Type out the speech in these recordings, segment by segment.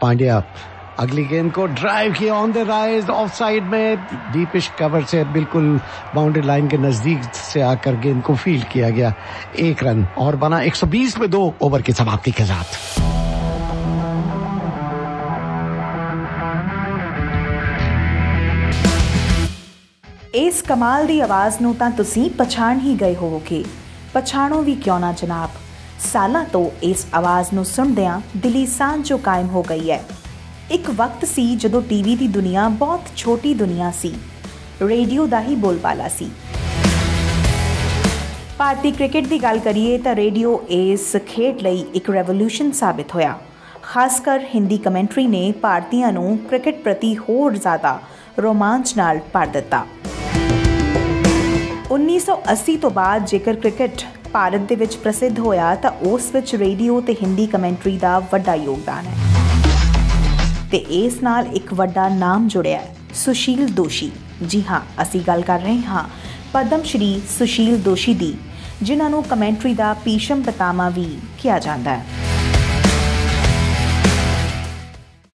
पांड्या अगली गेंद को ड्राइव किया on the rise off side में डीपिश कवर से बिल्कुल बाउंड्री लाइन के नजदीक से आकर गेंद को फील्ड किया गया एक रन और बना 120 में दो ओवर की समाप्ति के साथ ਇਸ ਕਮਾਲ ਦੀ ਆਵਾਜ਼ ਨੂੰ ਤਾਂ ਤੁਸੀਂ ਪਛਾਣ ਹੀ ਗਏ ਹੋਵੋਗੇ ਪਛਾਣੋ ਵੀ ਕਿਉਂ ਨਾ ਜਨਾਬ ਸਾਲਾਂ ਤੋਂ ਇਸ ਆਵਾਜ਼ ਨੂੰ ਸੁਣਦਿਆਂ ਦਿਲੀ ਸਾਂਝ ਜੋ ਕਾਇਮ ਹੋ ਗਈ ਹੈ ਇੱਕ ਵਕਤ ਸੀ ਜਦੋਂ ਟੀਵੀ ਦੀ ਦੁਨੀਆ ਬਹੁਤ ਛੋਟੀ ਦੁਨੀਆ ਸੀ ਰੇਡੀਓ ਦਾ ਹੀ ਬੋਲਬਾਲਾ ਸੀ ਭਾਰਤੀ ਕ੍ਰਿਕਟ ਦੀ ਗੱਲ ਕਰੀਏ ਤਾਂ ਰੇਡੀਓ ਇਸ ਖੇਡ ਲਈ ਇੱਕ ਰੈਵੋਲੂਸ਼ਨ ਸਾਬਤ ਹੋਇਆ ਖਾਸ ਕਰ ਹਿੰਦੀ ਕਮੈਂਟਰੀ ਨੇ ਭਾਰਤੀਆਂ ਨੂੰ ਕ੍ਰਿਕਟ ਪ੍ਰਤੀ ਹੋਰ ਜ਼ਿਆਦਾ ਰੋਮਾਂਚ ਨਾਲ ਭਰ ਦਿੱਤਾ 1980 ਤੋਂ ਬਾਅਦ ਜੇਕਰ ਕ੍ਰਿਕਟ ਭਾਰਤ ਦੇ ਵਿੱਚ ਪ੍ਰਸਿੱਧ ਹੋਇਆ ਤਾਂ ਉਸ ਵਿੱਚ ਰੇਡੀਓ ਤੇ ਹਿੰਦੀ ਕਮੈਂਟਰੀ ਦਾ ਵੱਡਾ ਯੋਗਦਾਨ ਹੈ ਤੇ ਇਸ ਨਾਲ ਇੱਕ ਵੱਡਾ ਨਾਮ ਜੁੜਿਆ ਹੈ ਸੁਸ਼ੀਲ ਦੋਸ਼ੀ ਜੀ ਹਾਂ ਅਸੀਂ ਗੱਲ ਕਰ ਰਹੇ ਹਾਂ ਪਦਮ ਸ਼੍ਰੀ ਸੁਸ਼ੀਲ ਦੋਸ਼ੀ ਦੀ ਜਿਨ੍ਹਾਂ ਨੂੰ ਕਮੈਂਟਰੀ ਦਾ ਪੀਸ਼ਮ ਪਤਾਮਾ ਵੀ ਕਿਹਾ ਜਾਂਦਾ ਹੈ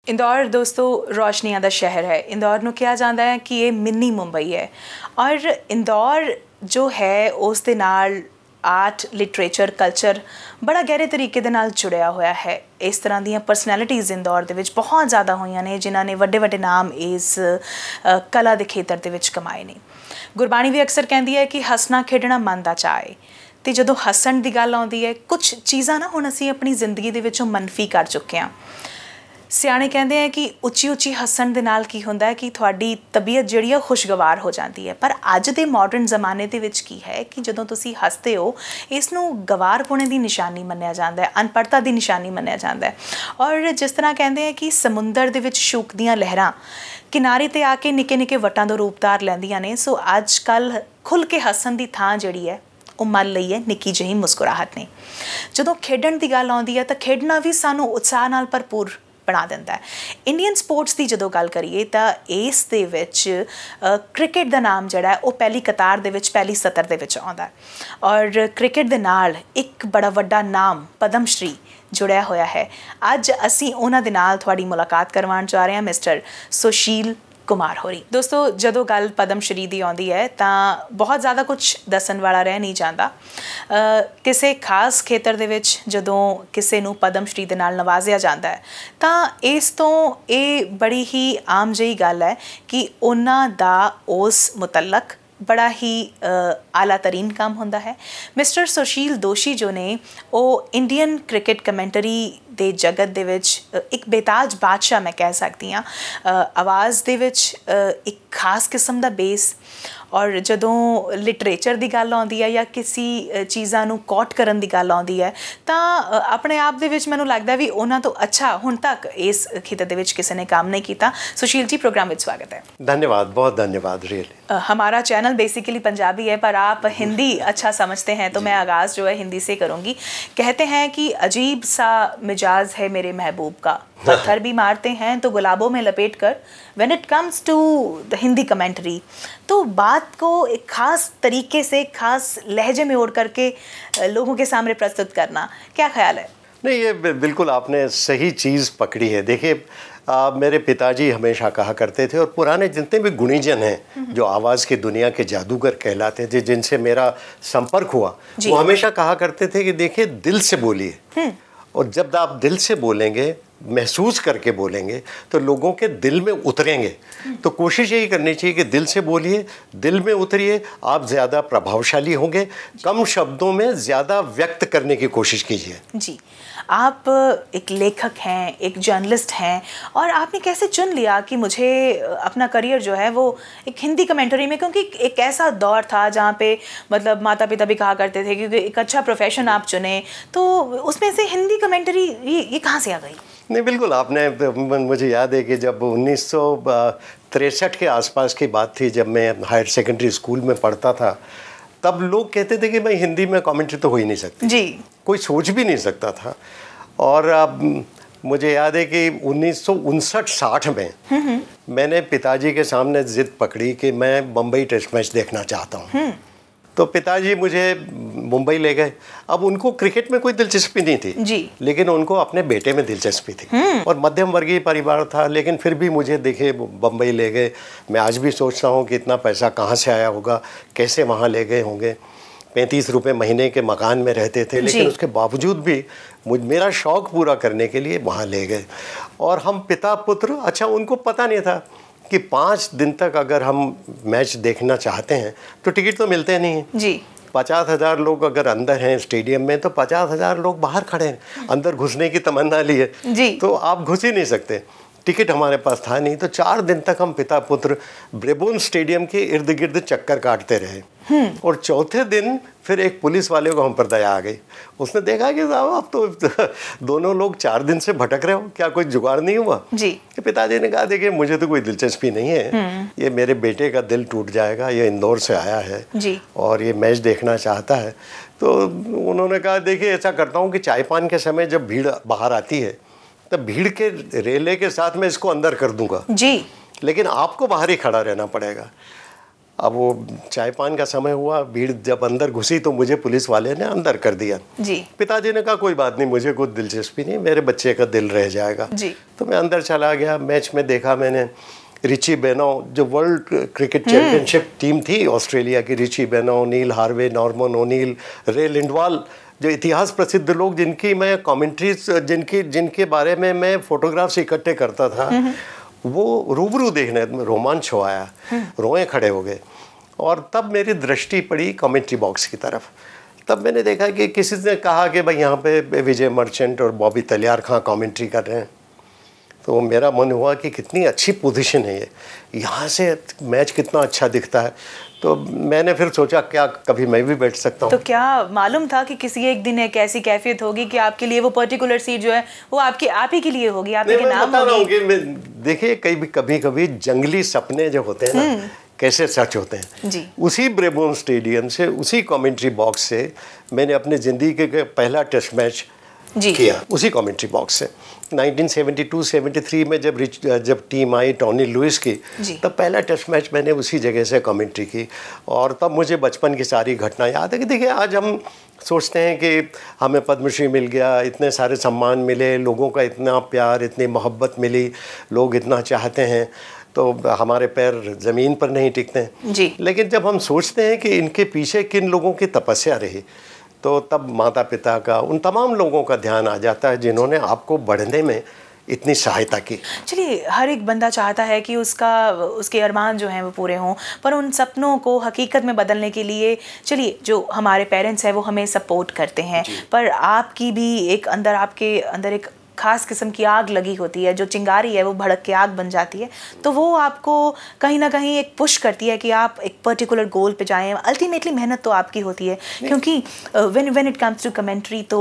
ਇੰਦੌਰ ਦੋਸਤੋ ਰੋਸ਼ਨੀਆਂ ਦਾ ਸ਼ਹਿਰ ਹੈ ਇੰਦੌਰ ਨੂੰ ਕਿਹਾ ਜਾਂਦਾ ਹੈ ਕਿ ਇਹ ਮਿੰਨੀ ਮੁੰਬਈ ਹੈ ਔਰ ਇੰਦੌਰ ਜੋ ਹੈ ਉਸ ਦੇ ਨਾਲ ਆਰਟ ਲਿਟਰੇਚਰ ਕਲਚਰ ਬੜਾ ਗਹਿਰੇ ਤਰੀਕੇ ਦੇ ਨਾਲ ਜੁੜਿਆ ਹੋਇਆ ਹੈ ਇਸ ਤਰ੍ਹਾਂ ਦੀਆਂ ਪਰਸਨੈਲਿਟੀਜ਼ ਇੰਦੌਰ ਦੇ ਵਿੱਚ ਬਹੁਤ ਜ਼ਿਆਦਾ ਹੋਈਆਂ ਨੇ ਜਿਨ੍ਹਾਂ ਨੇ ਵੱਡੇ ਵੱਡੇ ਨਾਮ ਇਸ ਕਲਾ ਦੇ ਖੇਤਰ ਦੇ ਵਿੱਚ ਕਮਾਏ ਨੇ ਗੁਰਬਾਣੀ ਵੀ ਅਕਸਰ ਕਹਿੰਦੀ ਹੈ ਕਿ ਹੱਸਣਾ ਖੇਡਣਾ ਮਨ ਦਾ ਹੈ ਤੇ ਜਦੋਂ ਹੱਸਣ ਦੀ ਗੱਲ ਆਉਂਦੀ ਹੈ ਕੁਝ ਚੀਜ਼ਾਂ ਨਾ ਹੁਣ ਅਸੀਂ ਆਪਣੀ ਜ਼ਿੰਦਗੀ ਦੇ ਵਿੱਚੋਂ ਮੰਨਫੀ ਕਰ ਚੁੱਕੇ ਹਾਂ ਸਿਆਣੇ ਕਹਿੰਦੇ ਆ ਕਿ ਉੱਚੀ ਉੱਚੀ ਹੱਸਣ ਦੇ ਨਾਲ ਕੀ ਹੁੰਦਾ ਹੈ ਕਿ ਤੁਹਾਡੀ ਤਬੀਅਤ ਜਿਹੜੀ ਆ ਖੁਸ਼ਗਵਾਰ ਹੋ ਜਾਂਦੀ ਹੈ ਪਰ ਅੱਜ ਦੇ ਮਾਡਰਨ ਜ਼ਮਾਨੇ ਦੇ ਵਿੱਚ ਕੀ ਹੈ ਕਿ ਜਦੋਂ ਤੁਸੀਂ ਹੱਸਦੇ ਹੋ ਇਸ ਨੂੰ ਗਵਾਰਪੁਣੇ ਦੀ ਨਿਸ਼ਾਨੀ ਮੰਨਿਆ ਜਾਂਦਾ ਹੈ ਅਨਪੜਤਾ ਦੀ ਨਿਸ਼ਾਨੀ ਮੰਨਿਆ ਜਾਂਦਾ ਹੈ ਔਰ ਜਿਸ ਤਰ੍ਹਾਂ ਕਹਿੰਦੇ ਆ ਕਿ ਸਮੁੰਦਰ ਦੇ ਵਿੱਚ ਸ਼ੂਕਦੀਆਂ ਲਹਿਰਾਂ ਕਿਨਾਰੇ ਤੇ ਆ ਕੇ ਨਿੱਕੇ ਨਿੱਕੇ ਵਟਾਂ ਦਾ ਰੂਪ ਧਾਰ ਲੈਂਦੀਆਂ ਨੇ ਸੋ ਅੱਜ ਕੱਲ ਖੁੱਲ ਕੇ ਹੱਸਣ ਦੀ ਥਾਂ ਜਿਹੜੀ ਹੈ ਉਹ ਮੰਨ ਲਈ ਹੈ ਨਿੱਕੀ ਜਿਹੀ ਮੁਸਕਰਾਹਟ ਨੇ ਜਦੋਂ ਖੇਡਣ ਦੀ ਗੱਲ ਆਉਂਦੀ ਹੈ ਤਾਂ ਖੇਡਣਾ ਵੀ ਸਾਨੂੰ ਉਤਸ਼ਾਹ ਨਾਲ ਭਰਪੂਰ ਬਣਾ ਦਿੰਦਾ ਹੈ ਇੰਡੀਅਨ ਸਪੋਰਟਸ ਦੀ ਜਦੋਂ ਗੱਲ ਕਰੀਏ ਤਾਂ ਇਸ ਦੇ ਵਿੱਚ ਕ੍ਰਿਕਟ ਦਾ ਨਾਮ ਜਿਹੜਾ ਉਹ ਪਹਿਲੀ ਕਤਾਰ ਦੇ ਵਿੱਚ ਪਹਿਲੀ ਸਤਰ ਦੇ ਵਿੱਚ ਆਉਂਦਾ ਹੈ ਔਰ ਕ੍ਰਿਕਟ ਦੇ ਨਾਲ ਇੱਕ ਬੜਾ ਵੱਡਾ ਨਾਮ ਪਦਮ ਸ਼੍ਰੀ ਜੁੜਿਆ ਹੋਇਆ ਹੈ ਅੱਜ ਅਸੀਂ ਉਹਨਾਂ ਦੇ ਨਾਲ ਤੁਹਾਡੀ ਮੁਲਾਕਾਤ ਕਰਵਾਉਣ ਜਾ ਰਹੇ ਹਾਂ ਮਿਸਟਰ ਸੁਸ਼ੀਲ ਕੁਮਾਰ ਹੋਰੀ ਦੋਸਤੋ ਜਦੋਂ ਗੱਲ ਪਦਮ ਸ਼੍ਰੀ ਦੀ ਆਉਂਦੀ ਹੈ ਤਾਂ ਬਹੁਤ ਜ਼ਿਆਦਾ ਕੁਝ ਦੱਸਣ ਵਾਲਾ ਰਹਿ ਨਹੀਂ ਜਾਂਦਾ ਕਿਸੇ ਖਾਸ ਖੇਤਰ ਦੇ ਵਿੱਚ ਜਦੋਂ ਕਿਸੇ ਨੂੰ ਪਦਮ ਸ਼੍ਰੀ ਦੇ ਨਾਲ ਨਵਾਜ਼ਿਆ ਜਾਂਦਾ ਹੈ ਤਾਂ ਇਸ ਤੋਂ ਇਹ ਬੜੀ ਹੀ ਆਮ ਜਿਹੀ ਗੱਲ ਹੈ ਕਿ ਉਹਨਾਂ ਦਾ ਉਸ ਮੁਤਲਕ ਬੜਾ ਹੀ ਆਲਾ ਤਰੀਨ ਕੰਮ ਹੁੰਦਾ ਹੈ ਮਿਸਟਰ ਸੁਸ਼ੀਲ ਦੋਸ਼ੀ ਜੋ ਨੇ ਉਹ ਇੰਡੀਅਨ ਕ੍ਰਿਕਟ ਕਮੈਂਟਰੀ ਦੇ ਜਗਤ ਦੇ ਵਿੱਚ ਇੱਕ ਬੇਤਾਜ ਬਾਦਸ਼ਾਹ ਮੈਂ ਕਹਿ ਸਕਦੀ ਆ ਆਵਾਜ਼ ਦੇ ਵਿੱਚ ਇੱਕ ਖਾਸ ਕਿਸਮ ਦਾ ਬੇਸ ਔਰ ਜਦੋਂ ਲਿਟਰੇਚਰ ਦੀ ਗੱਲ ਆਉਂਦੀ ਹੈ ਜਾਂ ਕਿਸੇ ਚੀਜ਼ਾਂ ਨੂੰ ਕੋਟ ਕਰਨ ਦੀ ਗੱਲ ਆਉਂਦੀ ਹੈ ਤਾਂ ਆਪਣੇ ਆਪ ਦੇ ਵਿੱਚ ਮੈਨੂੰ ਲੱਗਦਾ ਵੀ ਉਹਨਾਂ ਤੋਂ ਅੱਛਾ ਹੁਣ ਤੱਕ ਇਸ ਖੇਤਰ ਦੇ ਵਿੱਚ ਕਿਸੇ ਨੇ ਕੰਮ ਨਹੀਂ ਕੀਤਾ ਸੁਸ਼ੀਲ ਜੀ ਪ੍ਰੋਗਰਾਮ ਵਿੱਚ ਸਵਾਗਤ ਹੈ ਧੰਨਵਾਦ ਬਹੁਤ ਧੰਨਵਾਦ ਰੀਅਲੀ ਹਮਾਰਾ ਚੈਨਲ ਬੇਸਿਕਲੀ ਪੰਜਾਬੀ ਹੈ ਪਰ ਆਪ ਹਿੰਦੀ ਅੱਛਾ ਸਮਝਦੇ ਹੈ ਤਾਂ ਮੈਂ ਆਗਾਜ਼ ਜੋ ਹੈ ਹਿੰਦੀ ਸੇ ਕਰੂੰਗੀ ਕਹਤੇ ਹੈ ਕਿ ਅਜੀਬ ਸਾ मिजाज मिजाज है मेरे महबूब का पत्थर भी मारते हैं तो गुलाबों में लपेट कर when it comes to the Hindi commentary तो बात को एक ख़ास तरीके से ख़ास लहजे में ओढ़ करके लोगों के सामने प्रस्तुत करना क्या ख्याल है नहीं ये बिल्कुल आपने सही चीज़ पकड़ी है देखिए आ, मेरे पिताजी हमेशा कहा करते थे और पुराने जितने भी गुणीजन हैं हम्म। जो आवाज़ की दुनिया के जादूगर कहलाते थे जिनसे मेरा संपर्क हुआ वो हमेशा कहा करते थे कि देखिए दिल से बोलिए हम्म। और जब आप दिल से बोलेंगे महसूस करके बोलेंगे तो लोगों के दिल में उतरेंगे तो कोशिश यही करनी चाहिए कि दिल से बोलिए दिल में उतरिए आप ज़्यादा प्रभावशाली होंगे कम शब्दों में ज़्यादा व्यक्त करने की कोशिश कीजिए जी आप एक लेखक हैं एक जर्नलिस्ट हैं और आपने कैसे चुन लिया कि मुझे अपना करियर जो है वो एक हिंदी कमेंट्री में क्योंकि एक ऐसा दौर था जहाँ पे मतलब माता पिता भी कहा करते थे क्योंकि एक अच्छा प्रोफेशन आप चुने तो उसमें से हिंदी कमेंट्री ये, ये कहाँ से आ गई नहीं बिल्कुल आपने मुझे याद है कि जब उन्नीस तिरसठ के आसपास की बात थी जब मैं हायर सेकेंडरी स्कूल में पढ़ता था तब लोग कहते थे कि भाई हिंदी में कमेंट्री तो हो ही नहीं सकती जी कोई सोच भी नहीं सकता था और अब मुझे याद है कि उन्नीस सौ साठ में मैंने पिताजी के सामने ज़िद पकड़ी कि मैं बम्बई टेस्ट मैच देखना चाहता हूँ हम्म। तो पिताजी मुझे मुंबई ले गए अब उनको क्रिकेट में कोई दिलचस्पी नहीं थी जी लेकिन उनको अपने बेटे में दिलचस्पी थी हम्म। और मध्यम वर्गीय परिवार था लेकिन फिर भी मुझे देखे बम्बई ले गए मैं आज भी सोचता हूँ कि इतना पैसा कहाँ से आया होगा कैसे वहाँ ले गए होंगे पैंतीस रुपए महीने के मकान में रहते थे लेकिन उसके बावजूद भी मुझ मेरा शौक़ पूरा करने के लिए वहाँ ले गए और हम पिता पुत्र अच्छा उनको पता नहीं था कि पाँच दिन तक अगर हम मैच देखना चाहते हैं तो टिकट तो मिलते नहीं हैं जी पचास हज़ार लोग अगर अंदर हैं स्टेडियम में तो पचास हज़ार लोग बाहर खड़े हैं अंदर घुसने की तमन्ना लिए तो आप घुस ही नहीं सकते टिकट हमारे पास था नहीं तो चार दिन तक हम पिता पुत्र ब्रेबोन स्टेडियम के इर्द गिर्द चक्कर काटते रहे हम्म। और चौथे दिन फिर एक पुलिस वाले को हम पर दया आ गई उसने देखा कि साहब आप तो दोनों लोग चार दिन से भटक रहे हो क्या कोई जुगाड़ नहीं हुआ जी पिताजी ने कहा देखिए मुझे तो कोई दिलचस्पी नहीं है हम्म। ये मेरे बेटे का दिल टूट जाएगा ये इंदौर से आया है जी और ये मैच देखना चाहता है तो उन्होंने कहा देखिए ऐसा करता हूँ कि चाय पान के समय जब भीड़ बाहर आती है तो भीड़ के रेले के साथ मैं इसको अंदर कर दूंगा जी लेकिन आपको बाहर ही खड़ा रहना पड़ेगा अब वो चाय पान का समय हुआ भीड़ जब अंदर घुसी तो मुझे पुलिस वाले ने अंदर कर दिया जी पिताजी ने कहा कोई बात नहीं मुझे कुछ दिलचस्पी नहीं मेरे बच्चे का दिल रह जाएगा जी तो मैं अंदर चला गया मैच में देखा मैंने रिची बेनो जो world cricket hmm. Championship team थी ऑस्ट्रेलिया की Richie Benaud Neil Harvey Norman O'Neill रे लिंडवाल जो इतिहास प्रसिद्ध लोग जिनकी मैं कमेंट्रीज जिनकी जिनके बारे में मैं फोटोग्राफ्स इकट्ठे करता था वो रूबरू देखने रोमांच हो आया रोए खड़े हो गए और तब मेरी दृष्टि पड़ी कमेंट्री बॉक्स की तरफ तब मैंने देखा कि किसी ने कहा कि भाई यहाँ पे विजय मर्चेंट और बॉबी तलियार खां कमेंट्री कर रहे हैं तो मेरा मन हुआ कि कितनी अच्छी पोजीशन है ये यहाँ से मैच कितना अच्छा दिखता है तो मैंने फिर सोचा क्या कभी मैं भी बैठ सकता तो हूँ तो क्या मालूम था कि किसी एक दिन एक ऐसी कैफियत होगी कि आपके लिए वो पर्टिकुलर सीट जो है वो आपके आप ही के लिए होगी आपके नाम होगी देखिए कभी कभी कभी जंगली सपने जो होते हैं ना हम्म। कैसे सच होते हैं जी। उसी ब्रेबोन स्टेडियम से उसी कमेंट्री बॉक्स से मैंने अपने ज़िंदगी के पहला टेस्ट मैच जी किया उसी कमेंट्री बॉक्स से 1972-73 में जब रिच जब टीम आई टॉनी लुइस की तब पहला टेस्ट मैच मैंने उसी जगह से कमेंट्री की और तब मुझे बचपन की सारी घटना याद है कि देखिए आज हम सोचते हैं कि हमें पद्मश्री मिल गया इतने सारे सम्मान मिले लोगों का इतना प्यार इतनी मोहब्बत मिली लोग इतना चाहते हैं तो हमारे पैर ज़मीन पर नहीं टिकते हैं जी लेकिन जब हम सोचते हैं कि इनके पीछे किन लोगों की तपस्या रही तो तब माता पिता का उन तमाम लोगों का ध्यान आ जाता है जिन्होंने आपको बढ़ने में इतनी सहायता की चलिए हर एक बंदा चाहता है कि उसका उसके अरमान जो हैं वो पूरे हों पर उन सपनों को हकीकत में बदलने के लिए चलिए जो हमारे पेरेंट्स हैं वो हमें सपोर्ट करते हैं पर आपकी भी एक अंदर आपके अंदर एक खास किस्म की आग लगी होती है जो चिंगारी है वो भड़क के आग बन जाती है तो वो आपको कहीं ना कहीं एक पुश करती है कि आप एक पर्टिकुलर गोल पे जाएं अल्टीमेटली मेहनत तो आपकी होती है क्योंकि when when it comes to commentary तो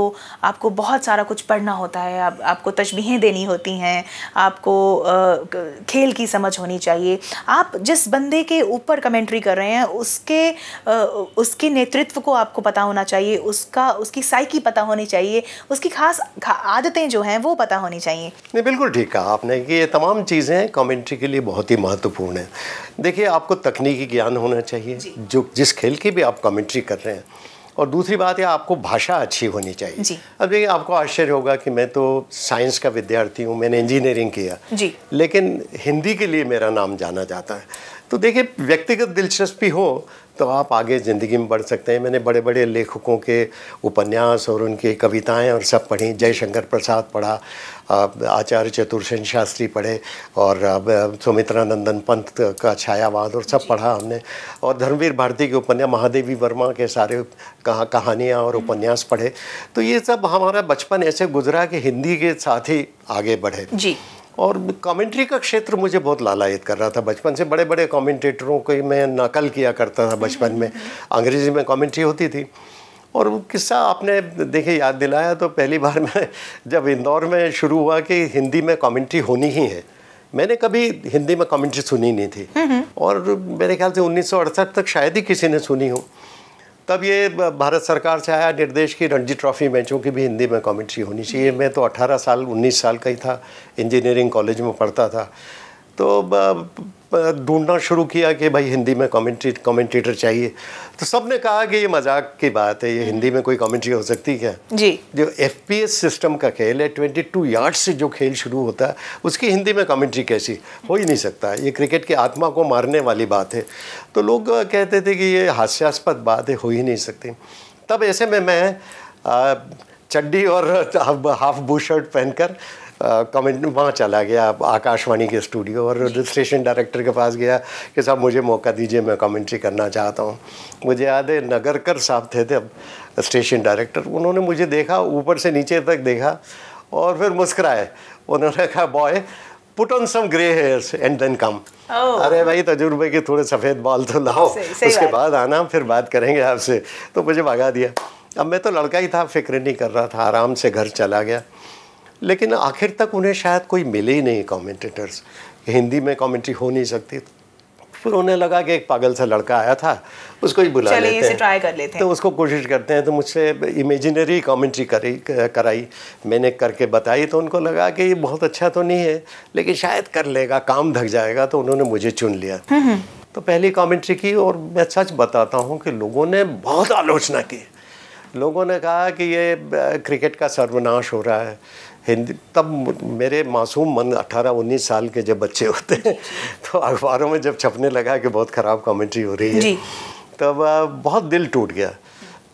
आपको बहुत सारा कुछ पढ़ना होता है आप, आपको तशबीहें देनी होती हैं आपको आ, uh, खेल की समझ होनी चाहिए आप जिस बंदे के ऊपर कमेंट्री कर रहे हैं उसके आ, uh, उसके नेतृत्व को आपको पता होना चाहिए उसका उसकी साइकी पता होनी चाहिए उसकी खास आदतें जो हैं वो वो पता होनी चाहिए नहीं बिल्कुल ठीक कहा आपने कि ये तमाम चीज़ें कमेंट्री के लिए बहुत ही महत्वपूर्ण है देखिए आपको तकनीकी ज्ञान होना चाहिए जो जिस खेल की भी आप कमेंट्री कर रहे हैं और दूसरी बात है आपको भाषा अच्छी होनी चाहिए जी। अब देखिए आपको आश्चर्य होगा कि मैं तो साइंस का विद्यार्थी हूँ मैंने इंजीनियरिंग किया जी। लेकिन हिंदी के लिए मेरा नाम जाना जाता है तो देखिए व्यक्तिगत दिलचस्पी हो तो आप आगे ज़िंदगी में बढ़ सकते हैं मैंने बड़े बड़े लेखकों के उपन्यास और उनकी कविताएं और सब पढ़ी जयशंकर प्रसाद पढ़ा आचार्य चतुर्सेन शास्त्री पढ़े और सुमित्रा नंदन पंत का छायावाद और सब पढ़ा हमने और धर्मवीर भारती के उपन्यास महादेवी वर्मा के सारे कहा कहानियाँ और हम्म। उपन्यास पढ़े तो ये सब हमारा बचपन ऐसे गुजरा कि हिंदी के साथ ही आगे बढ़े जी और कमेंट्री का क्षेत्र मुझे बहुत लालायत कर रहा था बचपन से बड़े बड़े कमेंटेटरों की मैं नकल किया करता था बचपन में अंग्रेजी में कमेंट्री होती थी और वो किस्सा आपने देखे याद दिलाया तो पहली बार मैं जब इंदौर में शुरू हुआ कि हिंदी में कमेंट्री होनी ही है मैंने कभी हिंदी में कमेंट्री सुनी नहीं थी और मेरे ख्याल से उन्नीस तक शायद ही किसी ने सुनी हो तब ये भारत सरकार से आया निर्देश की रणजी ट्रॉफी मैचों की भी हिंदी में कमेंट्री होनी चाहिए मैं तो 18 साल 19 साल का ही था इंजीनियरिंग कॉलेज में पढ़ता था तो ढूंढना शुरू किया कि भाई हिंदी में कॉमेंट्री कॉमेंटेटर चाहिए तो सब ने कहा कि ये मजाक की बात है ये हिंदी में कोई कॉमेंट्री हो सकती क्या जी जो एफ सिस्टम का खेल है ट्वेंटी टू यार्ड से जो खेल शुरू होता है उसकी हिंदी में कॉमेंट्री कैसी हो ही नहीं सकता ये क्रिकेट की आत्मा को मारने वाली बात है तो लोग कहते थे कि ये हास्यास्पद बात है हो ही नहीं सकती तब ऐसे में मैं चड्डी और हाफ हाफ बू शर्ट पहनकर कमेंट वहाँ चला गया आकाशवाणी के स्टूडियो और स्टेशन डायरेक्टर के पास गया कि साहब मुझे मौका दीजिए मैं कमेंट्री करना चाहता हूँ मुझे याद है नगरकर साहब थे अब स्टेशन डायरेक्टर उन्होंने मुझे देखा ऊपर से नीचे तक देखा और फिर मुस्कराए उन्होंने कहा boy put on some grey hairs and then come अरे भाई तजुर्बे के थोड़े सफ़ेद बाल तो लाओ उसके बाद आना फिर बात करेंगे आपसे तो मुझे भगा दिया अब मैं तो लड़का ही था फिक्र नहीं कर रहा था आराम से घर चला गया लेकिन आखिर तक उन्हें शायद कोई मिले ही नहीं कॉमेंटेटर्स हिंदी में कॉमेंट्री हो नहीं सकती फिर उन्हें लगा कि एक पागल सा लड़का आया था उसको ही बुला लेते हैं ट्राई कर लेते हैं तो उसको कोशिश करते हैं तो मुझसे इमेजिनरी कमेंट्री करी कराई मैंने करके बताई तो उनको लगा कि ये बहुत अच्छा तो नहीं है लेकिन शायद कर लेगा काम धक जाएगा तो उन्होंने मुझे चुन लिया हम्म, हम्म। तो पहली कॉमेंट्री की और मैं सच बताता हूँ कि लोगों ने बहुत आलोचना की लोगों ने कहा कि ये क्रिकेट का सर्वनाश हो रहा है हिंदी तब मेरे मासूम मन 18-19 साल के जब बच्चे होते हैं तो अखबारों में जब छपने लगा कि बहुत ख़राब कमेंट्री हो रही है तब बहुत दिल टूट गया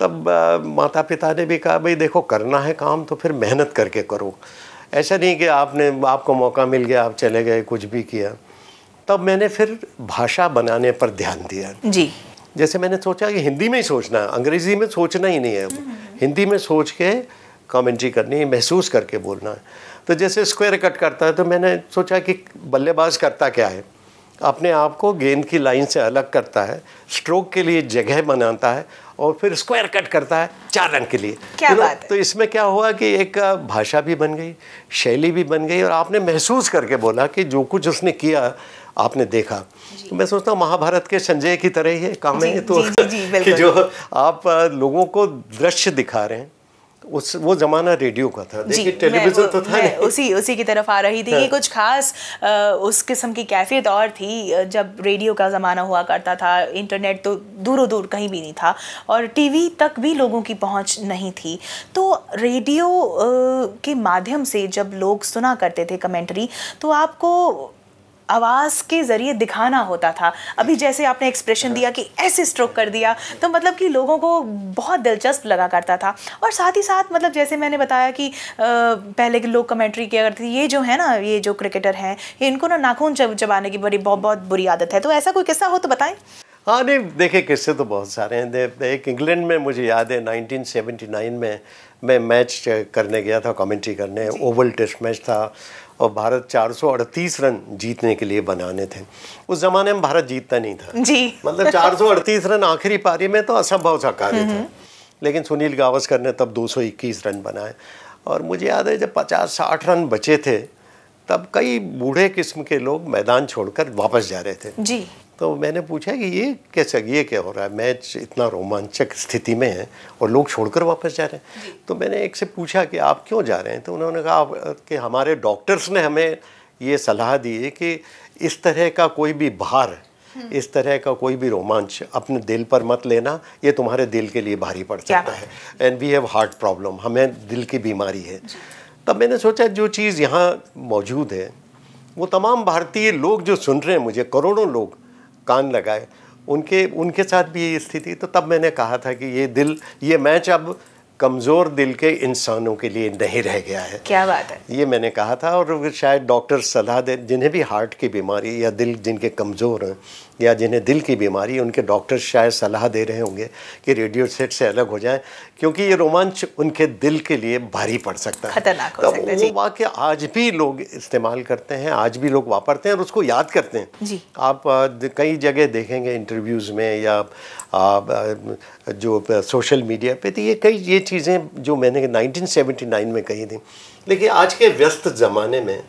तब माता पिता ने भी कहा भाई देखो करना है काम तो फिर मेहनत करके करो ऐसा नहीं कि आपने आपको मौका मिल गया आप चले गए कुछ भी किया तब मैंने फिर भाषा बनाने पर ध्यान दिया जी जैसे मैंने सोचा कि हिंदी में ही सोचना है अंग्रेज़ी में सोचना ही नहीं है हिंदी में सोच के कॉमेंट्री करनी है महसूस करके बोलना है तो जैसे स्क्वायर कट करता है तो मैंने सोचा कि बल्लेबाज करता क्या है अपने आप को गेंद की लाइन से अलग करता है स्ट्रोक के लिए जगह बनाता है और फिर स्क्वायर कट करता है चार रन के लिए क्या तो, बात है? तो इसमें क्या हुआ कि एक भाषा भी बन गई शैली भी बन गई और आपने महसूस करके बोला कि जो कुछ उसने किया आपने देखा तो मैं सोचता हूँ महाभारत के संजय की तरह ही काम है तो जी, जी, जी, कि जो आप लोगों को दृश्य दिखा रहे हैं उस वो जमाना रेडियो का था देखिए टेलीविजन तो था नहीं उसी उसी की तरफ आ रही थी ये हाँ। कुछ खास आ, उस किस्म की कैफियत और थी जब रेडियो का ज़माना हुआ करता था इंटरनेट तो दूरों दूर कहीं भी नहीं था और टीवी तक भी लोगों की पहुंच नहीं थी तो रेडियो आ, के माध्यम से जब लोग सुना करते थे कमेंट्री तो आपको आवाज़ के ज़रिए दिखाना होता था अभी जैसे आपने एक्सप्रेशन दिया कि ऐसे स्ट्रोक कर दिया तो मतलब कि लोगों को बहुत दिलचस्प लगा करता था और साथ ही साथ मतलब जैसे मैंने बताया कि पहले के लोग कमेंट्री किया करते थे ये जो है ना ये जो क्रिकेटर हैं ये इनको ना नाखून चब चबाने की बड़ी बहुत बहुत बुरी आदत है तो ऐसा कोई किस्सा हो तो बताएं हाँ नहीं देखे किस्से तो बहुत सारे हैं एक इंग्लैंड में मुझे याद है 1979 में मैं मैच करने गया था कमेंट्री करने ओवल टेस्ट मैच था और भारत 438 रन जीतने के लिए बनाने थे उस जमाने में भारत जीतता नहीं था जी मतलब 438 रन आखिरी पारी में तो असंभव सा कार्य था लेकिन सुनील गावस्कर ने तब 221 रन बनाए और मुझे याद है जब 50-60 रन बचे थे तब कई बूढ़े किस्म के लोग मैदान छोड़कर वापस जा रहे थे जी तो मैंने पूछा कि ये कैसा ये क्या हो रहा है मैच इतना रोमांचक स्थिति में है और लोग छोड़कर वापस जा रहे हैं तो मैंने एक से पूछा कि आप क्यों जा रहे हैं तो उन्होंने कहा कि हमारे डॉक्टर्स ने हमें ये सलाह दी है कि इस तरह का कोई भी भार हम्म। इस तरह का कोई भी रोमांच अपने दिल पर मत लेना ये तुम्हारे दिल के लिए भारी पड़ सकता है and we have heart problem हमें दिल की बीमारी है तब मैंने सोचा जो चीज़ यहाँ मौजूद है वो तमाम भारतीय लोग जो सुन रहे हैं मुझे करोड़ों लोग कान लगाए उनके उनके साथ भी ये स्थिति तो तब मैंने कहा था कि ये दिल ये मैच अब कमज़ोर दिल के इंसानों के लिए नहीं रह गया है क्या बात है ये मैंने कहा था और शायद डॉक्टर सलाह दे जिन्हें भी हार्ट की बीमारी या दिल जिनके कमज़ोर हैं या जिन्हें दिल की बीमारी उनके डॉक्टर शायद सलाह दे रहे होंगे कि रेडियो सेट से अलग हो जाएं क्योंकि ये रोमांच उनके दिल के लिए भारी पड़ सकता है खतरनाक हो तो सकता है वो वाक्य आज भी लोग इस्तेमाल करते हैं आज भी लोग वापरते हैं और उसको याद करते हैं जी आप कई जगह देखेंगे इंटरव्यूज़ में या आप, जो सोशल मीडिया पे तो ये कई ये चीज़ें जो मैंने नाइनटीन में कही थी लेकिन आज के व्यस्त ज़माने में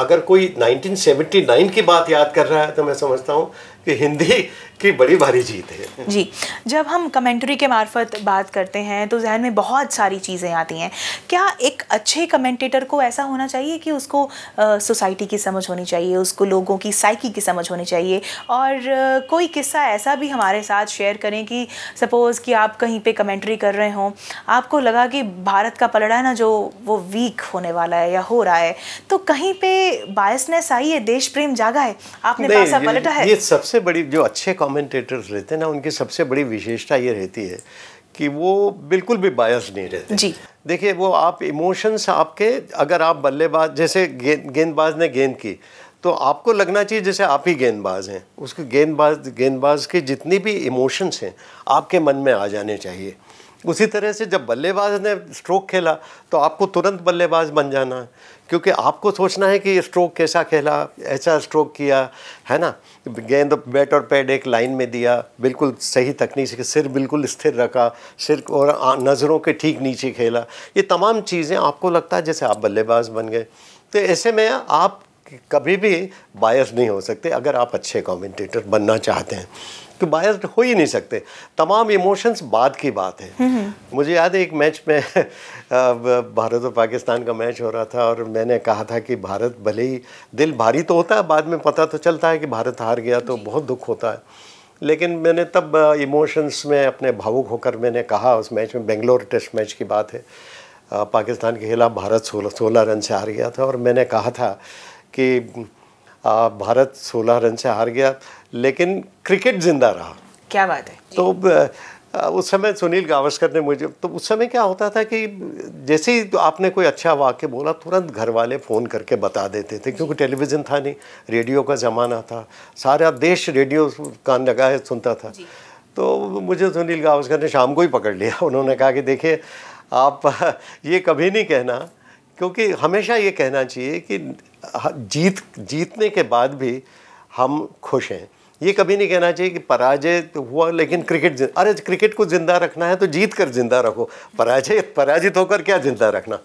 अगर कोई 1979 की बात याद कर रहा है तो मैं समझता हूँ कि हिंदी कि बड़ी भारी जीत है जी जब हम कमेंट्री के मार्फत बात करते हैं तो जहन में बहुत सारी चीज़ें आती हैं क्या एक अच्छे कमेंटेटर को ऐसा होना चाहिए कि उसको सोसाइटी की समझ होनी चाहिए उसको लोगों की साइकी की समझ होनी चाहिए और आ, कोई किस्सा ऐसा भी हमारे साथ शेयर करें कि सपोज़ कि आप कहीं पे कमेंट्री कर रहे हों आपको लगा कि भारत का पलड़ा ना जो वो वीक होने वाला है या हो रहा है तो कहीं पे बायसनेस आई है देश प्रेम जागा है आपने पलटा है ये सबसे बड़ी जो अच्छे कमेंटेटर्स रहते हैं ना उनकी सबसे बड़ी विशेषता ये रहती है कि वो बिल्कुल भी बायस नहीं रहते जी देखिए वो आप इमोशंस आपके अगर आप बल्लेबाज जैसे गेंदबाज ने गेंद की तो आपको लगना चाहिए जैसे आप ही गेंदबाज हैं उसके गेंदबाज गेंदबाज के जितनी भी इमोशंस हैं आपके मन में आ जाने चाहिए उसी तरह से जब बल्लेबाज ने स्ट्रोक खेला तो आपको तुरंत बल्लेबाज बन जाना है क्योंकि आपको सोचना है कि ये स्ट्रोक कैसा खेला ऐसा स्ट्रोक किया है ना गेंद बैट और पैड एक लाइन में दिया बिल्कुल सही तकनीक से सिर बिल्कुल स्थिर रखा सिर और नज़रों के ठीक नीचे खेला ये तमाम चीज़ें आपको लगता है जैसे आप बल्लेबाज बन गए तो ऐसे में आप कि कभी भी बायस नहीं हो सकते अगर आप अच्छे कमेंटेटर बनना चाहते हैं तो बायस हो ही नहीं सकते तमाम इमोशंस बाद की बात है हम्म, हम्म। मुझे याद है एक मैच में भारत और पाकिस्तान का मैच हो रहा था और मैंने कहा था कि भारत भले ही दिल भारी तो होता है बाद में पता तो चलता है कि भारत हार गया तो बहुत दुख होता है लेकिन मैंने तब इमोशंस में अपने भावुक होकर मैंने कहा उस मैच में बेंगलोर टेस्ट मैच की बात है पाकिस्तान के खिलाफ भारत सोलह सोलह रन से हार गया था और मैंने कहा था कि भारत 16 रन से हार गया लेकिन क्रिकेट जिंदा रहा क्या बात है तो उस समय सुनील गावस्कर ने मुझे तो उस समय क्या होता था कि जैसे ही तो आपने कोई अच्छा वाक्य बोला तुरंत घर वाले फ़ोन करके बता देते थे क्योंकि टेलीविज़न था नहीं रेडियो का ज़माना था सारा देश रेडियो कान लगाए सुनता था तो मुझे सुनील गावस्कर ने शाम को ही पकड़ लिया उन्होंने कहा कि देखिए आप ये कभी नहीं कहना क्योंकि हमेशा ये कहना चाहिए कि जीत जीतने के बाद भी हम खुश हैं ये कभी नहीं कहना चाहिए कि पराजय तो हुआ लेकिन क्रिकेट अरे क्रिकेट को जिंदा रखना है तो जीत कर जिंदा रखो पराजय पराजित होकर क्या जिंदा रखना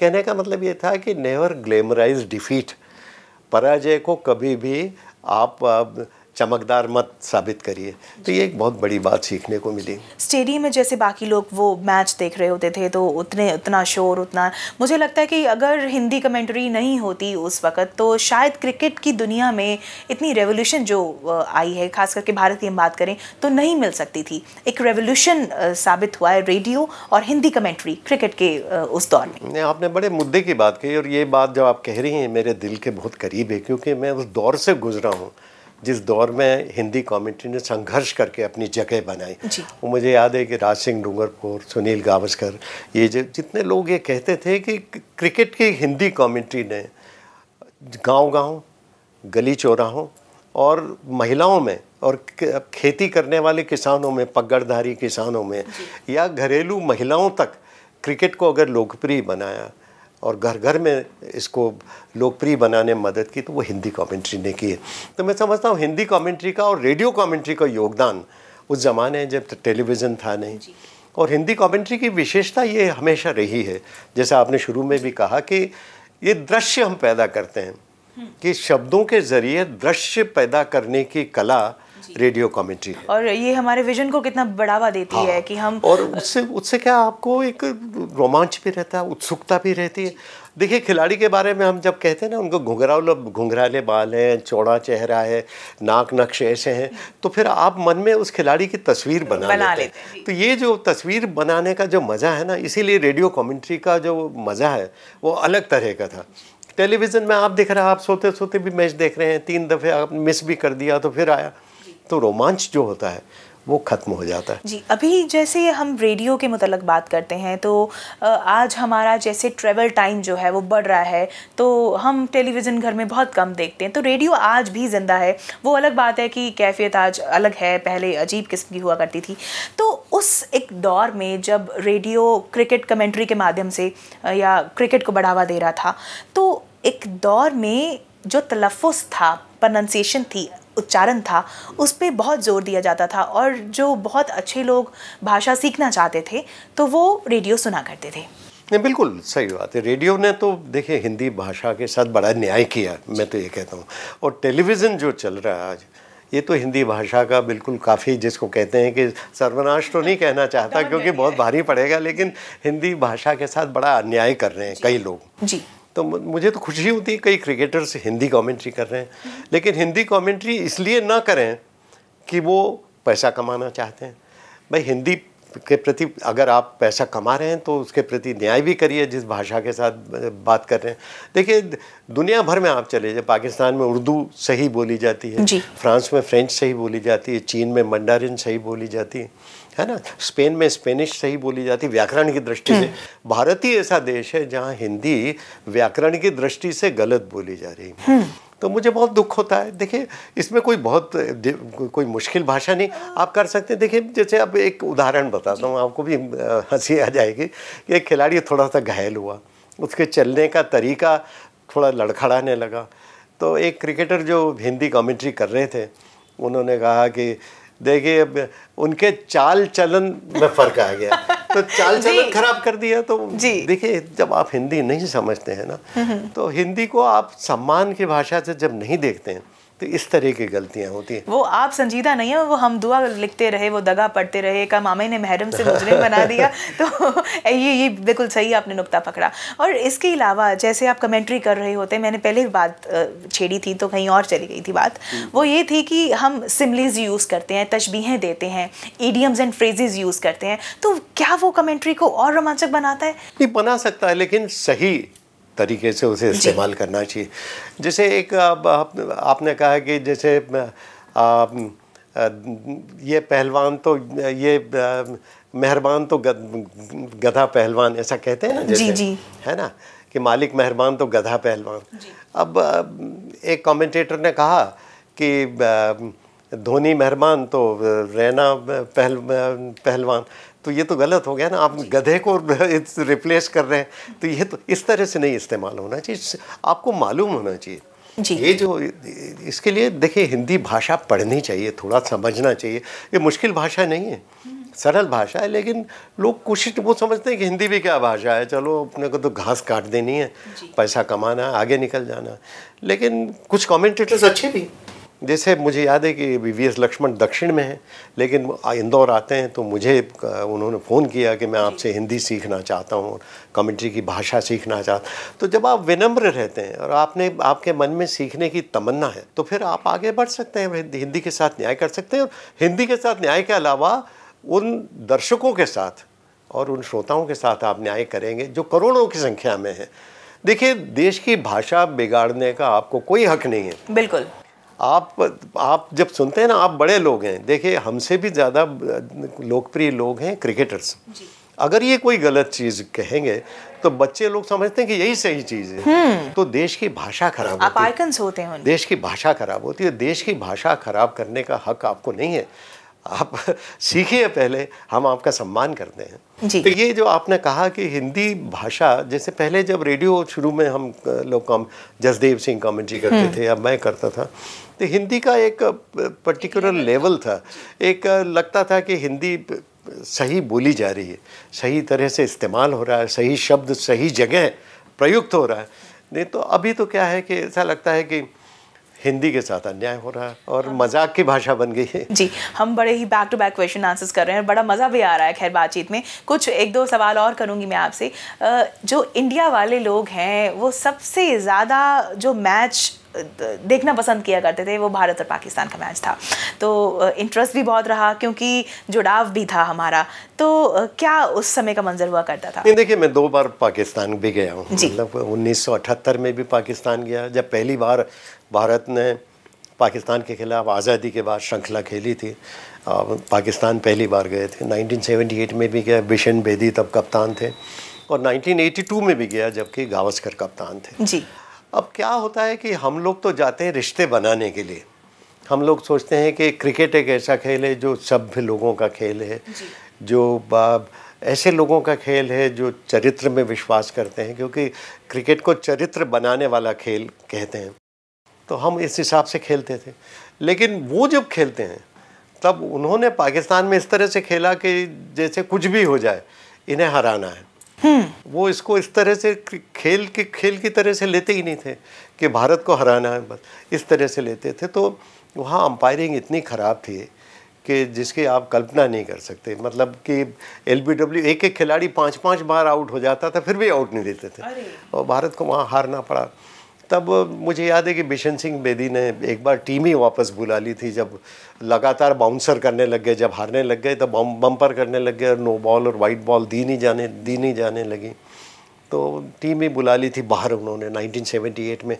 कहने का मतलब ये था कि नेवर ग्लैमराइज डिफीट पराजय को कभी भी आप, आप चमकदार मत साबित करिए तो ये एक बहुत बड़ी बात सीखने को मिली स्टेडियम में जैसे बाकी लोग वो मैच देख रहे होते थे तो उतने उतना शोर उतना मुझे लगता है कि अगर हिंदी कमेंट्री नहीं होती उस वक़्त तो शायद क्रिकेट की दुनिया में इतनी रेवोल्यूशन जो आई है खास करके भारत की हम बात करें तो नहीं मिल सकती थी एक रेवोल्यूशन साबित हुआ है रेडियो और हिंदी कमेंट्री क्रिकेट के उस दौर में आपने बड़े मुद्दे की बात कही और ये बात जब आप कह रही हैं मेरे दिल के बहुत करीब है क्योंकि मैं उस दौर से गुजरा हूँ जिस दौर में हिंदी कॉमेंट्री ने संघर्ष करके अपनी जगह बनाई वो मुझे याद है कि राज सिंह डूंगरपुर सुनील गावस्कर ये जो जितने लोग ये कहते थे कि क्रिकेट की हिंदी कॉमेंट्री ने गांव-गांव गली चौराहों और महिलाओं में और खेती करने वाले किसानों में पगड़धारी किसानों में या घरेलू महिलाओं तक क्रिकेट को अगर लोकप्रिय बनाया और घर घर में इसको लोकप्रिय बनाने में मदद की तो वो हिंदी कमेंट्री ने की है तो मैं समझता हूँ हिंदी कमेंट्री का और रेडियो कमेंट्री का योगदान उस ज़माने जब टेलीविज़न था नहीं और हिंदी कमेंट्री की विशेषता ये हमेशा रही है जैसे आपने शुरू में भी कहा कि ये दृश्य हम पैदा करते हैं हम्म। कि शब्दों के ज़रिए दृश्य पैदा करने की कला रेडियो कॉमेंट्री और ये हमारे विजन को कितना बढ़ावा देती हाँ, है कि हम और उससे उससे क्या आपको एक रोमांच भी रहता है उत्सुकता भी रहती है देखिए खिलाड़ी के बारे में हम जब कहते हैं ना उनको घुघरा घुघराले बाल हैं चौड़ा चेहरा है नाक नक्श ऐसे हैं तो फिर आप मन में उस खिलाड़ी की तस्वीर बना, बना लेते, लेते हैं तो ये जो तस्वीर बनाने का जो मज़ा है ना इसीलिए रेडियो कमेंट्री का जो मज़ा है वो अलग तरह का था टेलीविज़न में आप देख रहे हैं आप सोते सोते भी मैच देख रहे हैं तीन दफ़े आप मिस भी कर दिया तो फिर आया तो रोमांच जो होता है वो ख़त्म हो जाता है जी अभी जैसे हम रेडियो के मतलब बात करते हैं तो आज हमारा जैसे ट्रेवल टाइम जो है वो बढ़ रहा है तो हम टेलीविज़न घर में बहुत कम देखते हैं तो रेडियो आज भी ज़िंदा है वो अलग बात है कि कैफियत आज अलग है पहले अजीब किस्म की हुआ करती थी तो उस एक दौर में जब रेडियो क्रिकेट कमेंट्री के माध्यम से या क्रिकेट को बढ़ावा दे रहा था तो एक दौर में जो तलफ़ था प्रनंसिएशन थी उच्चारण था उस पर बहुत ज़ोर दिया जाता था और जो बहुत अच्छे लोग भाषा सीखना चाहते थे तो वो रेडियो सुना करते थे नहीं बिल्कुल सही बात है रेडियो ने तो देखिए हिंदी भाषा के साथ बड़ा न्याय किया मैं तो ये कहता हूँ और टेलीविज़न जो चल रहा है आज ये तो हिंदी भाषा का बिल्कुल काफ़ी जिसको कहते हैं कि सर्वनाश तो नहीं कहना चाहता क्योंकि बहुत भारी पड़ेगा लेकिन हिंदी भाषा के साथ बड़ा अन्याय कर रहे हैं कई लोग जी तो मुझे तो खुशी होती है कई क्रिकेटर्स हिंदी कमेंट्री कर रहे हैं लेकिन हिंदी कमेंट्री इसलिए ना करें कि वो पैसा कमाना चाहते हैं भाई हिंदी के प्रति अगर आप पैसा कमा रहे हैं तो उसके प्रति न्याय भी करिए जिस भाषा के साथ बात कर रहे हैं देखिए दुनिया भर में आप चले जाए पाकिस्तान में उर्दू सही बोली जाती है फ्रांस में फ्रेंच सही बोली जाती है चीन में मंडारिन सही बोली जाती है है ना स्पेन में स्पेनिश सही बोली जाती व्याकरण की दृष्टि से हम्म। भारत ही ऐसा देश है जहाँ हिंदी व्याकरण की दृष्टि से गलत बोली जा रही है हम्म। तो मुझे बहुत दुख होता है देखिए इसमें कोई बहुत कोई मुश्किल भाषा नहीं आप कर सकते हैं देखिए जैसे अब एक उदाहरण बताता हूँ आपको भी हंसी आ जाएगी कि एक खिलाड़ी थोड़ा सा घायल हुआ उसके चलने का तरीका थोड़ा लड़खड़ाने लगा तो एक क्रिकेटर जो हिंदी कमेंट्री कर रहे थे उन्होंने कहा कि देखिए उनके चाल चलन में फ़र्क आ गया तो चाल चलन खराब कर दिया तो देखिए जब आप हिंदी नहीं समझते हैं ना हम्म, हम्म। तो हिंदी को आप सम्मान की भाषा से जब नहीं देखते हैं तो इस तरह की गलतियाँ होती हैं वो आप संजीदा नहीं है वो हम दुआ लिखते रहे वो दगा पढ़ते रहे का मामे ने महरम से मुजरिम बना दिया तो ये ये बिल्कुल सही आपने नुकता पकड़ा और इसके अलावा जैसे आप कमेंट्री कर रहे होते मैंने पहले बात छेड़ी थी तो कहीं और चली गई थी बात हम्म। वो ये थी कि हम सिमलीज यूज़ करते हैं तशबीहें देते हैं ईडियम्स एंड फ्रेजेज यूज़ करते हैं तो क्या वो कमेंट्री को और रोमांचक बनाता है नहीं बना सकता है लेकिन सही तरीके से उसे इस्तेमाल करना चाहिए जैसे एक आप, आपने कहा कि जैसे ये पहलवान तो ये मेहरबान तो गधा पहलवान ऐसा कहते हैं ना जैसे जी जी है ना कि मालिक मेहरबान तो गधा पहलवान अब एक कमेंटेटर ने कहा कि धोनी मेहरबान तो रैना पहल पहलवान तो ये तो गलत हो गया ना आप गधे को रिप्लेस कर रहे हैं तो ये तो इस तरह से नहीं इस्तेमाल होना चाहिए आपको मालूम होना चाहिए जी। ये जो इसके लिए देखिए हिंदी भाषा पढ़नी चाहिए थोड़ा समझना चाहिए ये मुश्किल भाषा नहीं है सरल भाषा है लेकिन लोग कोशिश वो समझते हैं कि हिंदी भी क्या भाषा है चलो अपने को तो घास काट देनी है पैसा कमाना आगे निकल जाना लेकिन कुछ कॉमेंटेटर्स अच्छे भी जैसे मुझे याद है कि वी एस लक्ष्मण दक्षिण में हैं लेकिन इंदौर आते हैं तो मुझे उन्होंने फ़ोन किया कि मैं आपसे हिंदी सीखना चाहता हूँ कमेंट्री की भाषा सीखना चाहता तो जब आप विनम्र रहते हैं और आपने आपके मन में सीखने की तमन्ना है तो फिर आप आगे बढ़ सकते हैं हिंदी के साथ न्याय कर सकते हैं और हिंदी के साथ न्याय के अलावा उन दर्शकों के साथ और उन श्रोताओं के साथ आप न्याय करेंगे जो करोड़ों की संख्या में है देखिए देश की भाषा बिगाड़ने का आपको कोई हक नहीं है बिल्कुल आप आप जब सुनते हैं ना आप बड़े लोग हैं देखिए हमसे भी ज़्यादा लोकप्रिय लोग हैं क्रिकेटर्स अगर ये कोई गलत चीज़ कहेंगे तो बच्चे लोग समझते हैं कि यही सही चीज़ है हम्म। तो देश की भाषा खराब आप आइकन्स होते हैं देश की भाषा खराब होती है देश की भाषा खराब करने का हक आपको नहीं है आप सीखिए पहले हम आपका सम्मान करते हैं जी। तो ये जो आपने कहा कि हिंदी भाषा जैसे पहले जब रेडियो शुरू में हम लोग कम जसदेव सिंह कमेंट्री करते हम्म। थे अब मैं करता था तो हिंदी का एक पर्टिकुलर लेवल था एक लगता था कि हिंदी सही बोली जा रही है सही तरह से इस्तेमाल हो रहा है सही शब्द सही जगह प्रयुक्त हो रहा है नहीं तो अभी तो क्या है कि ऐसा लगता है कि हिंदी के साथ अन्याय हो रहा है और हाँ। मजाक की भाषा बन गई है जी हम बड़े ही back to back question answers कर रहे हैं बड़ा मज़ा भी आ रहा है खैर बातचीत में कुछ एक दो सवाल और करूंगी मैं आपसे जो इंडिया वाले लोग हैं वो सबसे ज़्यादा जो मैच देखना पसंद किया करते थे वो भारत और पाकिस्तान का मैच था तो इंटरेस्ट भी बहुत रहा क्योंकि जुड़ाव भी था हमारा तो क्या उस समय का मंजर हुआ करता था नहीं देखिए मैं दो बार पाकिस्तान भी गया हूँ मतलब उन्नीस में भी पाकिस्तान गया जब पहली बार भारत ने पाकिस्तान के खिलाफ आज़ादी के बाद श्रृंखला खेली थी पाकिस्तान पहली बार गए थे 1978 में भी गया बिशन बेदी तब कप्तान थे और 1982 में भी गया जबकि गावस्कर कप्तान थे जी अब क्या होता है कि हम लोग तो जाते हैं रिश्ते बनाने के लिए हम लोग सोचते हैं कि क्रिकेट एक ऐसा खेल है जो सभ्य लोगों का खेल है जो ऐसे लोगों का खेल है जो चरित्र में विश्वास करते हैं क्योंकि क्रिकेट को चरित्र बनाने वाला खेल कहते हैं तो हम इस हिसाब से खेलते थे लेकिन वो जब खेलते हैं तब उन्होंने पाकिस्तान में इस तरह से खेला कि जैसे कुछ भी हो जाए इन्हें हराना है हम्म। वो इसको इस तरह से खेल के खेल की तरह से लेते ही नहीं थे कि भारत को हराना है बस इस तरह से लेते थे तो वहाँ अंपायरिंग इतनी ख़राब थी कि जिसकी आप कल्पना नहीं कर सकते मतलब कि एल एक एक खिलाड़ी पाँच पाँच बार आउट हो जाता था फिर भी आउट नहीं देते थे और भारत को वहाँ हारना पड़ा तब मुझे याद है कि बिशन सिंह बेदी ने एक बार टीम ही वापस बुला ली थी जब लगातार बाउंसर करने लग गए जब हारने लग गए तो बम बम्पर करने लग गए और नो बॉल और वाइट बॉल दी नहीं जाने दी नहीं जाने लगी तो टीम ही बुला ली थी बाहर उन्होंने 1978 में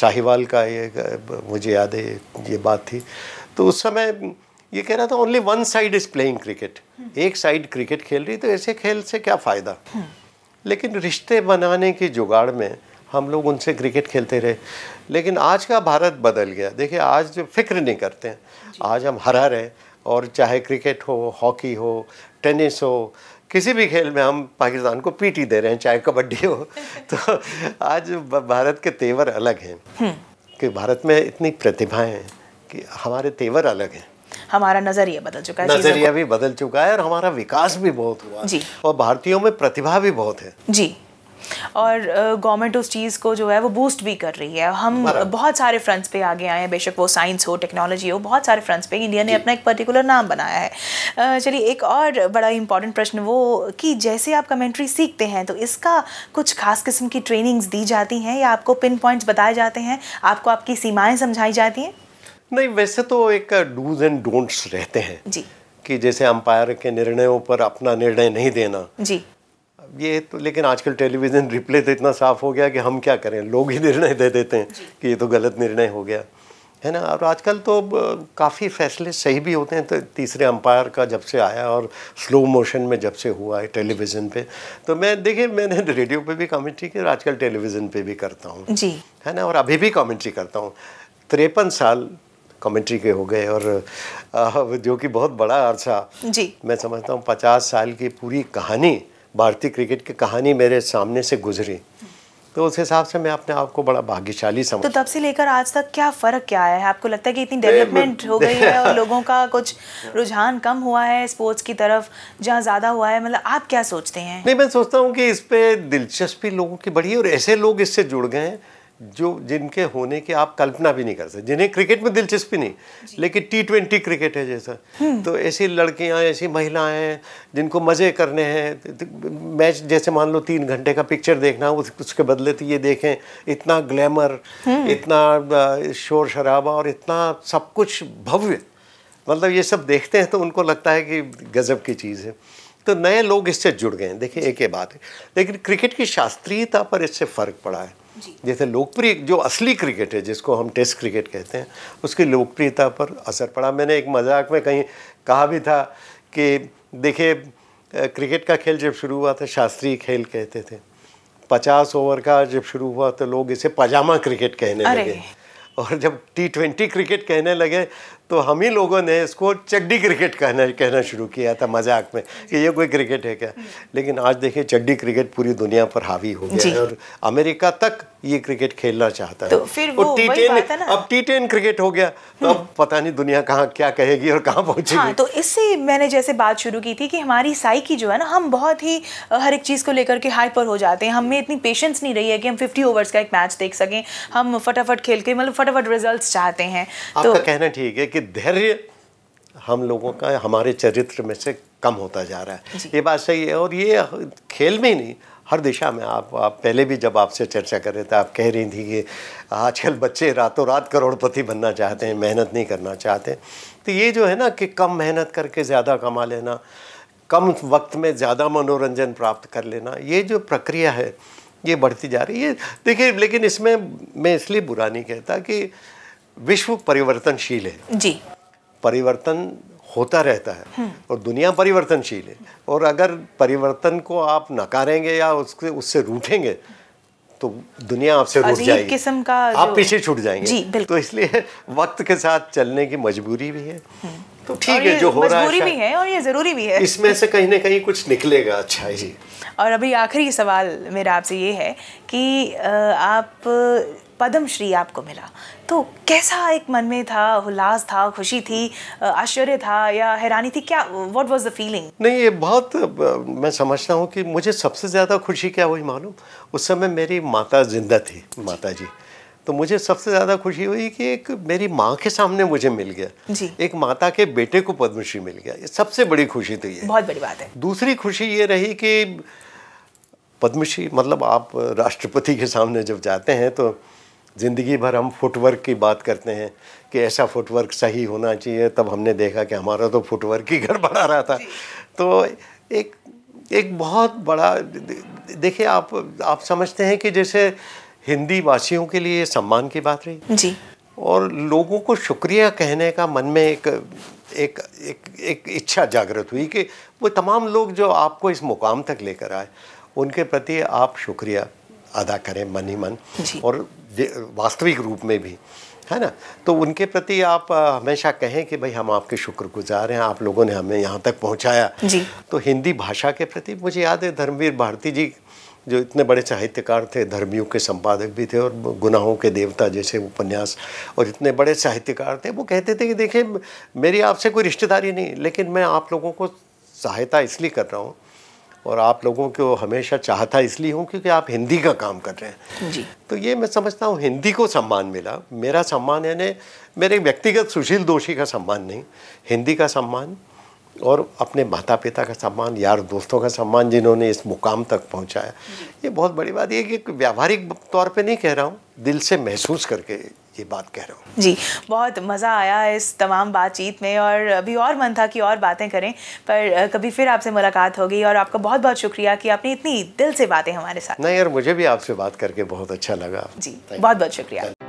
शाहीवाल का ये मुझे याद है ये बात थी तो उस समय ये कह रहा था only one side is playing cricket एक साइड क्रिकेट खेल रही तो ऐसे खेल से क्या फ़ायदा लेकिन रिश्ते बनाने के जुगाड़ में हम लोग उनसे क्रिकेट खेलते रहे लेकिन आज का भारत बदल गया देखिए आज फिक्र नहीं करते हैं आज हम हरा रहे और चाहे क्रिकेट हो हॉकी हो टेनिस हो किसी भी खेल में हम पाकिस्तान को पीटी दे रहे हैं चाहे कबड्डी हो तो आज भारत के तेवर अलग हैं हम्म। कि भारत में इतनी प्रतिभाएं हैं कि हमारे तेवर अलग हैं हमारा नजरिया बदल चुका है नजरिया भी बदल चुका है और हमारा विकास भी बहुत हुआ जी और भारतीयों में प्रतिभा भी बहुत है जी और गवर्नमेंट उस चीज़ को जो है वो बूस्ट भी कर रही है हम बहुत सारे फ्रंट्स पे आगे आए हैं बेशक वो साइंस हो टेक्नोलॉजी हो बहुत सारे फ्रंट्स पे इंडिया ने अपना एक पर्टिकुलर नाम बनाया है चलिए एक और बड़ा इंपॉर्टेंट प्रश्न वो कि जैसे आप कमेंट्री सीखते हैं तो इसका कुछ खास किस्म की ट्रेनिंग्स दी जाती हैं या आपको पिन पॉइंट्स बताए जाते हैं आपको आपकी सीमाएँ समझाई जाती हैं नहीं वैसे तो एक डूज एंड डोंट्स रहते हैं जी कि जैसे अंपायर के निर्णयों पर अपना निर्णय नहीं देना जी ये तो लेकिन आजकल टेलीविज़न रिप्ले तो इतना साफ हो गया कि हम क्या करें लोग ही निर्णय दे देते हैं कि ये तो गलत निर्णय हो गया है ना और आजकल तो काफ़ी फैसले सही भी होते हैं तो तीसरे अंपायर का जब से आया और स्लो मोशन में जब से हुआ है टेलीविज़न पे तो मैं देखिए मैंने रेडियो पे भी कमेंट्री की और आजकल टेलीविज़न पे भी करता हूँ जी है ना और अभी भी कमेंट्री करता हूँ तिरपन साल कमेंट्री के हो गए और जो कि बहुत बड़ा अरसा जी मैं समझता हूँ पचास साल की पूरी कहानी भारतीय क्रिकेट की कहानी मेरे सामने से गुजरी तो उस हिसाब से मैं अपने आप को बड़ा भाग्यशाली समझ तो तब से लेकर आज तक क्या फ़र्क क्या आया है आपको लगता है कि इतनी डेवलपमेंट हो गई है और लोगों का कुछ रुझान कम हुआ है स्पोर्ट्स की तरफ जहाँ ज़्यादा हुआ है मतलब आप क्या सोचते हैं नहीं मैं सोचता हूँ कि इस पर दिलचस्पी लोगों की बढ़ी है और ऐसे लोग इससे जुड़ गए हैं जो जिनके होने के आप कल्पना भी नहीं कर सकते जिन्हें क्रिकेट में दिलचस्पी नहीं लेकिन टी ट्वेंटी क्रिकेट है जैसा हम्म। तो ऐसी लड़कियां ऐसी महिलाएं हैं जिनको मज़े करने हैं तो मैच जैसे मान लो तीन घंटे का पिक्चर देखना उस, उसके बदले तो ये देखें इतना ग्लैमर हम्म। इतना शोर शराबा और इतना सब कुछ भव्य मतलब ये सब देखते हैं तो उनको लगता है कि गज़ब की चीज़ है तो नए लोग इससे जुड़ गए हैं देखिए एक ही बात है लेकिन क्रिकेट की शास्त्रीयता पर इससे फ़र्क पड़ा है जैसे लोकप्रिय जो असली क्रिकेट है जिसको हम टेस्ट क्रिकेट कहते हैं उसकी लोकप्रियता पर असर पड़ा मैंने एक मजाक में कहीं कहा भी था कि देखिए क्रिकेट का खेल जब शुरू हुआ था शास्त्रीय खेल कहते थे पचास ओवर का जब शुरू हुआ तो लोग इसे पजामा क्रिकेट कहने लगे और जब टी ट्वेंटी क्रिकेट कहने लगे तो हम ही लोगों ने इसको चड्डी क्रिकेट कहना कहना शुरू किया था मजाक में कि ये कोई क्रिकेट है क्या लेकिन आज देखिए चड्डी क्रिकेट पूरी दुनिया पर हावी हो गया है और अमेरिका तक ये क्रिकेट खेलना चाहता तो है फिर वो टी टेन अब टी टेन क्रिकेट हो गया तो अब हम्म। पता नहीं दुनिया कहाँ क्या कहेगी और कहाँ पहुँचेगी हाँ, तो इससे मैंने जैसे बात शुरू की थी कि हमारी साइकी जो है ना हम बहुत ही हर एक चीज़ को लेकर के हाइपर हो जाते हैं हमें इतनी पेशेंस नहीं रही है कि हम फिफ्टी ओवर्स का एक मैच देख सकें हम फटाफट खेल के मतलब फटाफट रिजल्ट चाहते हैं तो कहना ठीक है कि धैर्य हम लोगों का हमारे चरित्र में से कम होता जा रहा है ये बात सही है और ये खेल में ही नहीं हर दिशा में आप आप पहले भी जब आपसे चर्चा कर रहे थे आप कह रही थी कि आजकल बच्चे रातों रात करोड़पति बनना चाहते हैं मेहनत नहीं करना चाहते तो ये जो है ना कि कम मेहनत करके ज़्यादा कमा लेना कम वक्त में ज़्यादा मनोरंजन प्राप्त कर लेना ये जो प्रक्रिया है ये बढ़ती जा रही है देखिए लेकिन इसमें मैं इसलिए बुरा नहीं कहता कि विश्व परिवर्तनशील है जी परिवर्तन होता रहता है हम्म। और दुनिया परिवर्तनशील है और अगर परिवर्तन को आप नकारेंगे या उसके उससे रूठेंगे तो दुनिया आपसे रूठ जाएगी किस्म का आप पीछे छूट जाएंगे जी, तो इसलिए वक्त के साथ चलने की मजबूरी भी है हम्म। तो ठीक है जो हो रहा है अच्छा। भी है और ये जरूरी भी है इसमें से कहीं ना कहीं कुछ निकलेगा अच्छा जी और अभी आखिरी सवाल मेरा आपसे ये है कि आप पद्मश्री आपको मिला तो कैसा एक मन में था उल्लास था खुशी थी आश्चर्य था या हैरानी थी क्या व्हाट वाज द फीलिंग नहीं ये बहुत मैं समझता हूँ कि मुझे सबसे ज़्यादा खुशी क्या हुई मालूम उस समय मेरी माता जिंदा थी माता जी तो मुझे सबसे ज़्यादा खुशी हुई कि एक मेरी माँ के सामने मुझे मिल गया जी। एक माता के बेटे को पद्मश्री मिल गया ये सबसे बड़ी खुशी थी तो ये बहुत बड़ी बात है दूसरी खुशी ये रही कि पद्मश्री मतलब आप राष्ट्रपति के सामने जब जाते हैं तो ज़िंदगी भर हम फुटवर्क की बात करते हैं कि ऐसा फुटवर्क सही होना चाहिए तब हमने देखा कि हमारा तो फुटवर्क ही घर बढ़ा रहा था तो एक एक बहुत बड़ा देखिए आप आप समझते हैं कि जैसे हिंदी वासियों के लिए सम्मान की बात रही जी और लोगों को शुक्रिया कहने का मन में एक एक एक, एक इच्छा जागृत हुई कि वो तमाम लोग जो आपको इस मुकाम तक लेकर आए उनके प्रति आप शुक्रिया अदा करें मन ही मन और वास्तविक रूप में भी है ना तो उनके प्रति आप हमेशा कहें कि भाई हम आपके शुक्रगुजार हैं आप लोगों ने हमें यहाँ तक पहुँचाया तो हिंदी भाषा के प्रति मुझे याद है धर्मवीर भारती जी जो इतने बड़े साहित्यकार थे धर्मियों के संपादक भी थे और गुनाहों के देवता जैसे उपन्यास और इतने बड़े साहित्यकार थे वो कहते थे कि देखिए मेरी आपसे कोई रिश्तेदारी नहीं लेकिन मैं आप लोगों को सहायता इसलिए कर रहा हूँ और आप लोगों को हमेशा चाहता इसलिए हूँ क्योंकि आप हिंदी का काम कर रहे हैं जी तो ये मैं समझता हूँ हिंदी को सम्मान मिला मेरा सम्मान यानी मेरे व्यक्तिगत सुशील दोषी का सम्मान नहीं हिंदी का सम्मान और अपने माता पिता का सम्मान यार दोस्तों का सम्मान जिन्होंने इस मुकाम तक पहुँचाया ये बहुत बड़ी बात ये कि व्यावहारिक तौर पर नहीं कह रहा हूँ दिल से महसूस करके ये बात कह रहा हूँ जी बहुत मज़ा आया इस तमाम बातचीत में और अभी और मन था कि और बातें करें पर कभी फिर आपसे मुलाकात होगी और आपका बहुत बहुत शुक्रिया कि आपने इतनी दिल से बातें हमारे साथ नहीं यार मुझे भी आपसे बात करके बहुत अच्छा लगा जी बहुत बहुत शुक्रिया